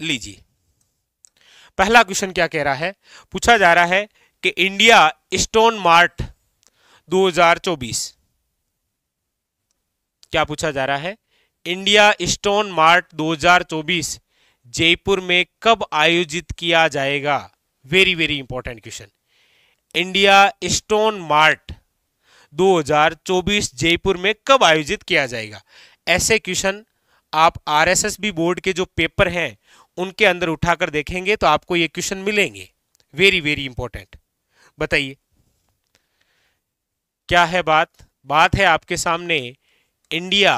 लीजिए पहला क्वेश्चन क्या कह रहा है पूछा जा रहा है कि इंडिया स्टोन मार्ट 2024 क्या पूछा जा रहा है इंडिया स्टोन मार्ट 2024 जयपुर में कब आयोजित किया जाएगा very very important question India stone mart 2024 Jaipur में कब आयोजित किया जाएगा ऐसे क्वेश्चन आप आरएसएसबी बोर्ड के जो पेपर हैं उनके अंदर उठाकर देखेंगे तो आपको ये क्वेश्चन मिलेंगे वेरी वेरी इंपॉर्टेंट बताइए क्या है बात बात है आपके सामने इंडिया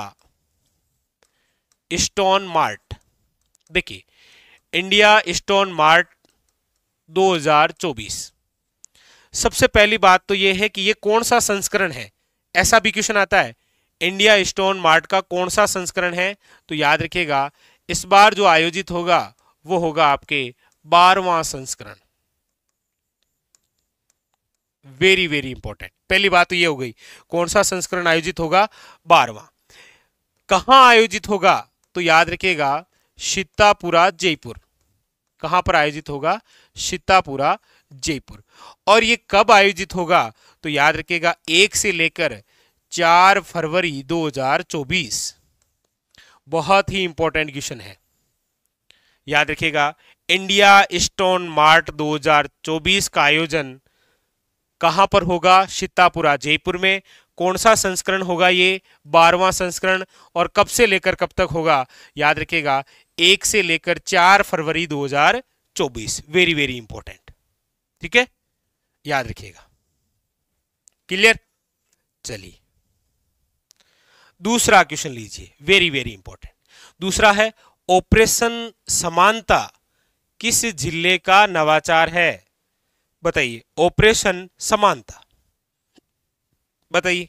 स्टोन मार्ट देखिए इंडिया स्टोन मार्ट 2024 सबसे पहली बात तो यह है कि यह कौन सा संस्करण है ऐसा भी क्वेश्चन आता है इंडिया स्टोन मार्ट का कौन सा संस्करण है तो याद रखिएगा इस बार जो आयोजित होगा वो होगा आपके बारवां संस्करण वेरी वेरी इंपॉर्टेंट पहली बात तो ये हो गई कौन सा संस्करण आयोजित होगा बारवां कहां आयोजित होगा तो याद रखिएगा सीतापुरा जयपुर कहां पर आयोजित होगा सीतापुरा जयपुर और ये कब आयोजित होगा तो याद रखिएगा एक से लेकर चार फरवरी 2024 बहुत ही इंपॉर्टेंट क्वेश्चन है याद रखिएगा इंडिया स्टोन मार्ट 2024 का आयोजन कहां पर होगा सीतापुरा जयपुर में कौन सा संस्करण होगा ये बारवां संस्करण और कब से लेकर कब तक होगा याद रखिएगा एक से लेकर चार फरवरी 2024 वेरी वेरी इंपॉर्टेंट ठीक है याद रखिएगा क्लियर चलिए दूसरा क्वेश्चन लीजिए वेरी वेरी इंपॉर्टेंट दूसरा है ऑपरेशन समानता किस जिले का नवाचार है बताइए ऑपरेशन समानता बताइए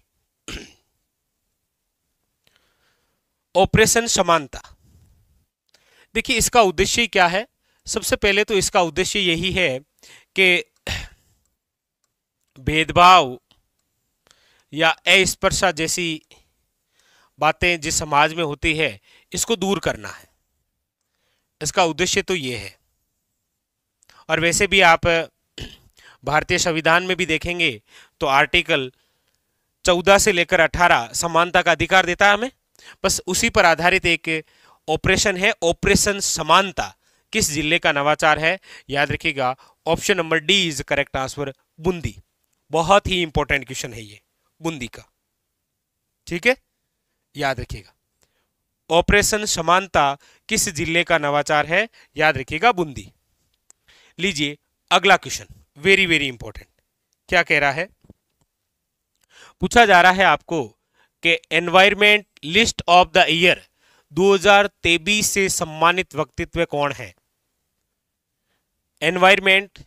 ऑपरेशन समानता देखिए इसका उद्देश्य क्या है सबसे पहले तो इसका उद्देश्य यही है कि भेदभाव या अस्पर्शा जैसी बातें जिस समाज में होती है इसको दूर करना है इसका उद्देश्य तो ये है और वैसे भी आप भारतीय संविधान में भी देखेंगे तो आर्टिकल चौदह से लेकर अठारह समानता का अधिकार देता है हमें बस उसी पर आधारित एक ऑपरेशन है ऑपरेशन समानता किस जिले का नवाचार है याद रखिएगा option number D is correct answer Bundi बहुत ही इंपॉर्टेंट क्वेश्चन है ये बूंदी का ठीक है याद रखिएगा ऑपरेशन समानता किस जिले का नवाचार है याद रखिएगा बूंदी लीजिए अगला क्वेश्चन वेरी वेरी इंपॉर्टेंट क्या कह रहा है पूछा जा रहा है आपको कि environmentalist of the year 2023 से सम्मानित व्यक्तित्व कौन है 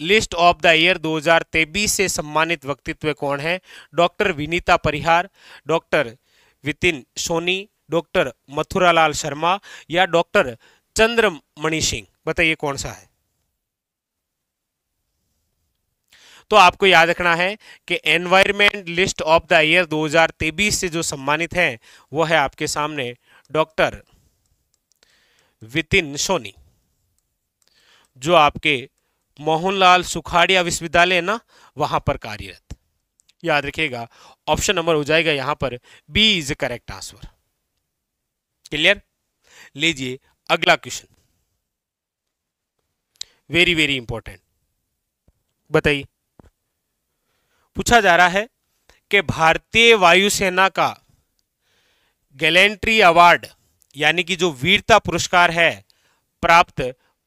environmentalist of the year 2023 से सम्मानित व्यक्तित्व कौन है doctor Vinita Parihar doctor Vipin Soni doctor Mathuralal Sharma या डॉक्टर चंद्रमणि सिंह बताइए कौन सा है तो आपको याद रखना है कि environmentalist of the year 2023 से जो सम्मानित हैं वो है आपके सामने डॉक्टर विपिन सोनी जो आपके मोहनलाल सुखाड़िया विश्वविद्यालय है ना वहां पर कार्यरत याद रखिएगा ऑप्शन नंबर हो जाएगा यहां पर B is correct answer clear लीजिए अगला क्वेश्चन वेरी वेरी इंपॉर्टेंट बताइए पूछा जा रहा है कि भारतीय वायुसेना का गैलेंट्री अवार्ड यानी कि जो वीरता पुरस्कार है प्राप्त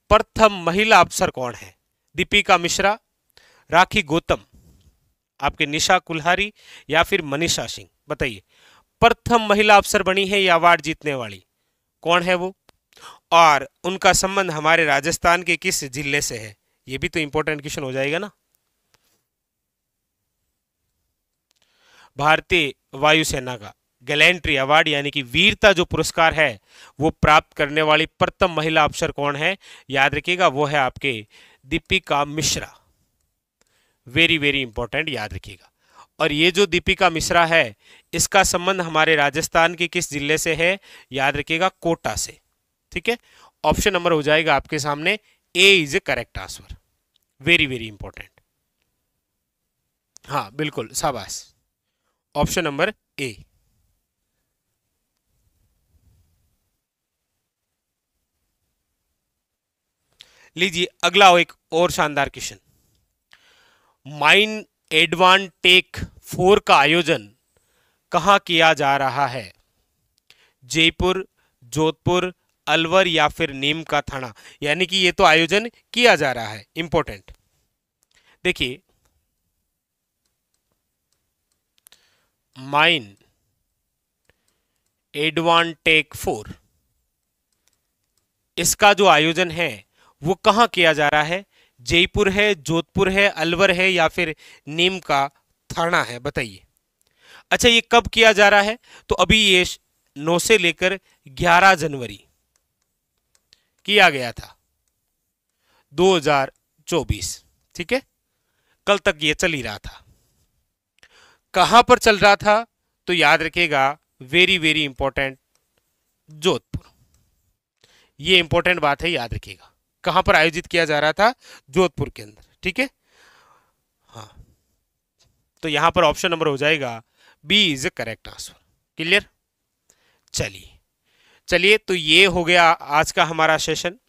प्रथम महिला अफसर कौन है दीपिका मिश्रा राखी गौतम आपके निशा कुल्हारी या फिर मनीषा सिंह बताइए प्रथम महिला अफसर बनी है या अवार्ड जीतने वाली कौन है वो और उनका संबंध हमारे राजस्थान के किस जिले से है ये भी तो इंपॉर्टेंट क्वेश्चन हो जाएगा ना भारतीय वायुसेना का गैलेंट्री अवार्ड यानी कि वीरता जो पुरस्कार है वो प्राप्त करने वाली प्रथम महिला अफसर कौन है याद रखिएगा वो है आपके Deepika Mishra very very important याद रखिएगा और ये जो दीपिका मिश्रा है इसका संबंध हमारे राजस्थान के किस जिले से है याद रखिएगा कोटा से ठीक है ऑप्शन नंबर हो जाएगा आपके सामने A is A correct answer very very important हाँ बिल्कुल शाबाश ऑप्शन नंबर ए लीजिए अगला एक और शानदार question mine Advantech four का आयोजन कहाँ किया जा रहा है जयपुर जोधपुर अलवर या फिर नीम का थाना यानी कि ये तो आयोजन किया जा रहा है इंपॉर्टेंट देखिए माइन एडवान टेक फोर इसका जो आयोजन है वो कहाँ किया जा रहा है जयपुर है जोधपुर है अलवर है या फिर नीम का थाना है बताइए अच्छा ये कब किया जा रहा है तो अभी ये नौ से लेकर ग्यारह जनवरी किया गया था 2024 ठीक है कल तक ये चल ही रहा था कहां पर चल रहा था तो याद रखेगा वेरी वेरी इंपॉर्टेंट जोधपुर ये इंपॉर्टेंट बात है याद रखिएगा कहां पर आयोजित किया जा रहा था जोधपुर के अंदर ठीक है हाँ तो यहां पर ऑप्शन नंबर हो जाएगा B is A correct answer clear चलिए चलिए तो ये हो गया आज का हमारा सेशन